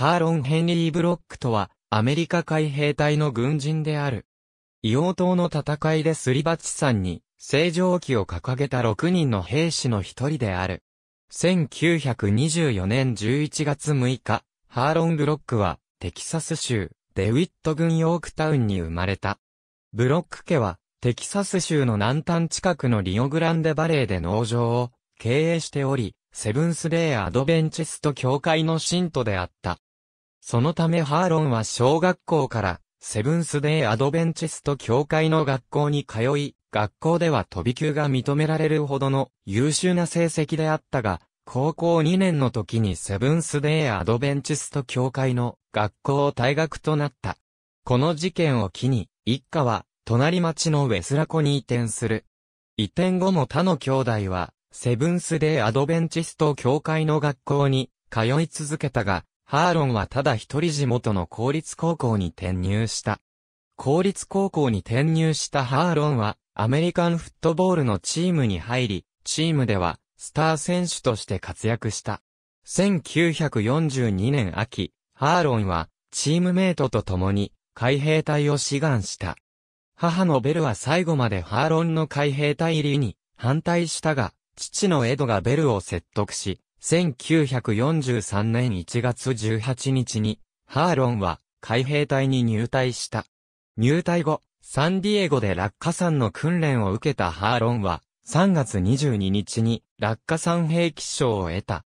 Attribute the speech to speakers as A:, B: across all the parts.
A: ハーロン・ヘンリー・ブロックとは、アメリカ海兵隊の軍人である。硫黄島の戦いですり鉢さんに、正常期を掲げた6人の兵士の一人である。1924年11月6日、ハーロン・ブロックは、テキサス州、デウィット郡ヨークタウンに生まれた。ブロック家は、テキサス州の南端近くのリオグランデバレーで農場を経営しており、セブンスデイ・アドベンチスト教会の信徒であった。そのためハーロンは小学校から、セブンスデイアドベンチスト協会の学校に通い、学校では飛び級が認められるほどの優秀な成績であったが、高校2年の時にセブンスデイアドベンチスト協会の学校を退学となった。この事件を機に、一家は隣町のウェスラコに移転する。移転後も他の兄弟は、セブンスデイアドベンチスト協会の学校に通い続けたが、ハーロンはただ一人地元の公立高校に転入した。公立高校に転入したハーロンは、アメリカンフットボールのチームに入り、チームでは、スター選手として活躍した。1942年秋、ハーロンは、チームメイトと共に、海兵隊を志願した。母のベルは最後までハーロンの海兵隊入りに、反対したが、父のエドがベルを説得し、1943年1月18日に、ハーロンは海兵隊に入隊した。入隊後、サンディエゴで落下山の訓練を受けたハーロンは、3月22日に落下山兵器賞を得た。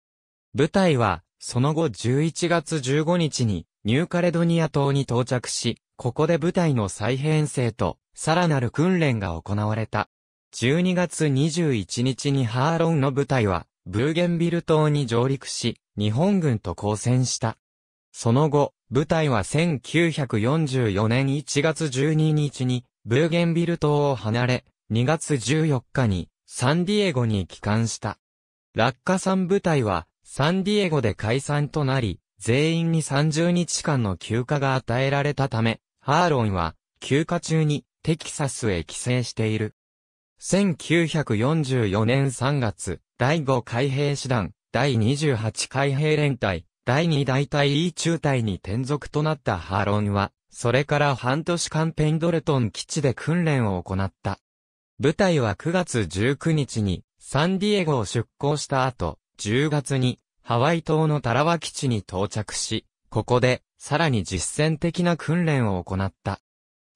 A: 部隊は、その後11月15日にニューカレドニア島に到着し、ここで部隊の再編成と、さらなる訓練が行われた。12月21日にハーロンの部隊は、ブーゲンビル島に上陸し、日本軍と交戦した。その後、部隊は1944年1月12日に、ブーゲンビル島を離れ、2月14日に、サンディエゴに帰還した。落下山部隊は、サンディエゴで解散となり、全員に30日間の休暇が与えられたため、ハーロンは、休暇中に、テキサスへ帰省している。1944年3月、第5海兵師団、第28海兵連隊、第2大隊 E 中隊に転属となったハーロンは、それから半年間ペンドルトン基地で訓練を行った。部隊は9月19日にサンディエゴを出港した後、10月にハワイ島のタラワ基地に到着し、ここでさらに実践的な訓練を行った。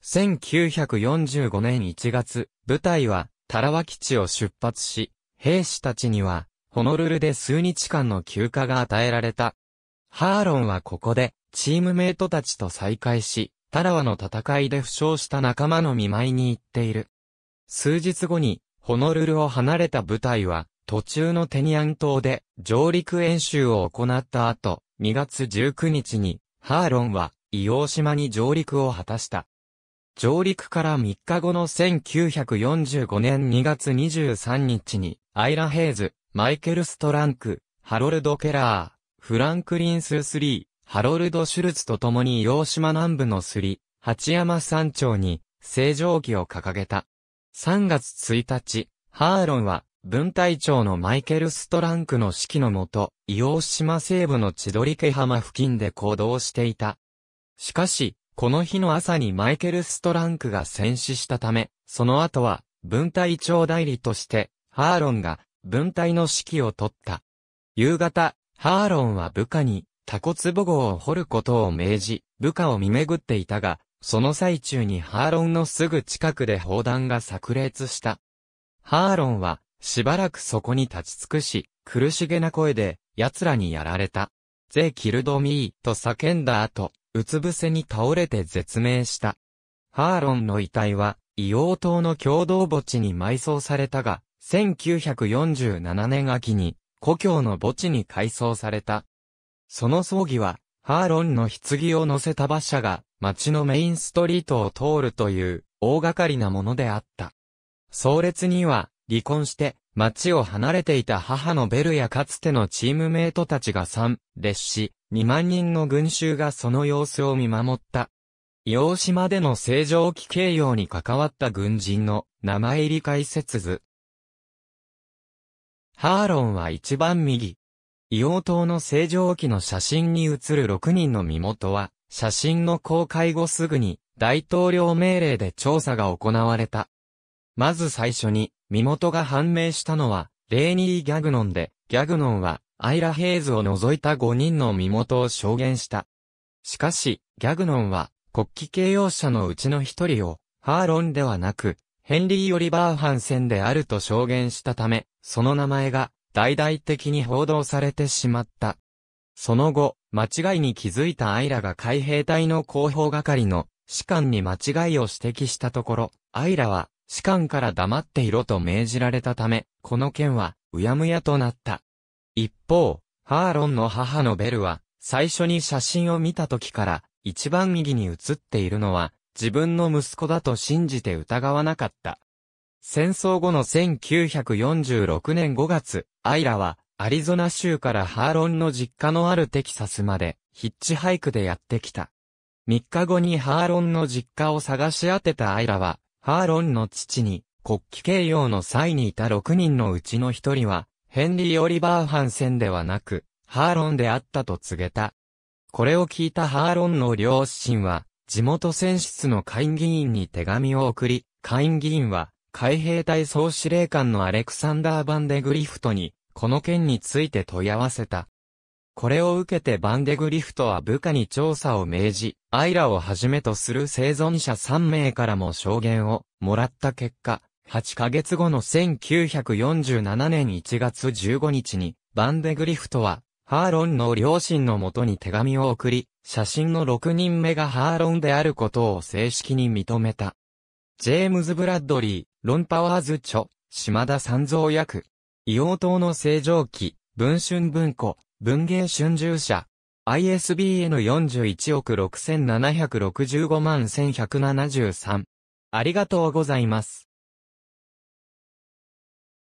A: 1945年1月、部隊はタラワ基地を出発し、兵士たちには、ホノルルで数日間の休暇が与えられた。ハーロンはここで、チームメイトたちと再会し、タラワの戦いで負傷した仲間の見舞いに行っている。数日後に、ホノルルを離れた部隊は、途中のテニアン島で上陸演習を行った後、2月19日に、ハーロンは、伊黄島に上陸を果たした。上陸から3日後の1945年2月23日に、アイラ・ヘイズ、マイケル・ストランク、ハロルド・ケラー、フランクリン・スースリー、ハロルド・シュルツと共に洋島南部のスリ、八山山頂に、正常期を掲げた。3月1日、ハーロンは、分隊長のマイケル・ストランクの指揮のもと、硫島西部の千鳥毛浜付近で行動していた。しかし、この日の朝にマイケル・ストランクが戦死したため、その後は、分隊長代理として、ハーロンが分隊の指揮を取った。夕方、ハーロンは部下にタコツボ号を掘ることを命じ、部下を見巡っていたが、その最中にハーロンのすぐ近くで砲弾が炸裂した。ハーロンは、しばらくそこに立ち尽くし、苦しげな声で、奴らにやられた。ゼキルドミーと叫んだ後、うつ伏せに倒れて絶命した。ハーロンの遺体は、硫黄島の共同墓地に埋葬されたが、1947年秋に、故郷の墓地に改装された。その葬儀は、ハーロンの棺を乗せた馬車が、街のメインストリートを通るという、大掛かりなものであった。葬列には、離婚して、街を離れていた母のベルやかつてのチームメイトたちが参列し、2万人の群衆がその様子を見守った。洋島での正常期形容に関わった軍人の名前入り解説図。ハーロンは一番右。硫黄島の正常期の写真に写る6人の身元は、写真の公開後すぐに、大統領命令で調査が行われた。まず最初に、身元が判明したのは、レーニー・ギャグノンで、ギャグノンは、アイラ・ヘイズを除いた5人の身元を証言した。しかし、ギャグノンは、国旗形容者のうちの一人を、ハーロンではなく、ヘンリー・オリバーハンセンであると証言したため、その名前が大々的に報道されてしまった。その後、間違いに気づいたアイラが海兵隊の広報係の士官に間違いを指摘したところ、アイラは士官から黙っていろと命じられたため、この件はうやむやとなった。一方、ハーロンの母のベルは、最初に写真を見た時から、一番右に写っているのは、自分の息子だと信じて疑わなかった。戦争後の1946年5月、アイラは、アリゾナ州からハーロンの実家のあるテキサスまで、ヒッチハイクでやってきた。3日後にハーロンの実家を探し当てたアイラは、ハーロンの父に、国旗形容の際にいた6人のうちの1人は、ヘンリー・オリバー・ハンセンではなく、ハーロンであったと告げた。これを聞いたハーロンの両親は、地元選出の会議員に手紙を送り、会議員は、海兵隊総司令官のアレクサンダー・バンデグリフトに、この件について問い合わせた。これを受けてバンデグリフトは部下に調査を命じ、アイラをはじめとする生存者3名からも証言をもらった結果、8ヶ月後の1947年1月15日に、バンデグリフトは、ハーロンの両親のもとに手紙を送り、写真の6人目がハーロンであることを正式に認めた。ジェームズ・ブラッドリー、ロン・パワーズ・チョ、島田三蔵役。硫黄島の正常期、文春文庫、文芸春秋社。ISBN 41億6765万1173。ありがとうございます。